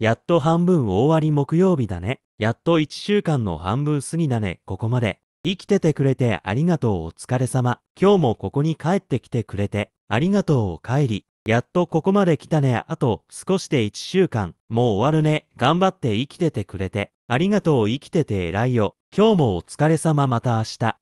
やっと半分終わり木曜日だね。やっと1週間の半分過ぎだね。ここまで。生きててくれてありがとうお疲れ様。今日もここに帰ってきてくれて、ありがとうお帰り。やっとここまで来たね。あと少しで1週間。もう終わるね。頑張って生きててくれて。ありがとう生きてて偉いよ。今日もお疲れ様また明日。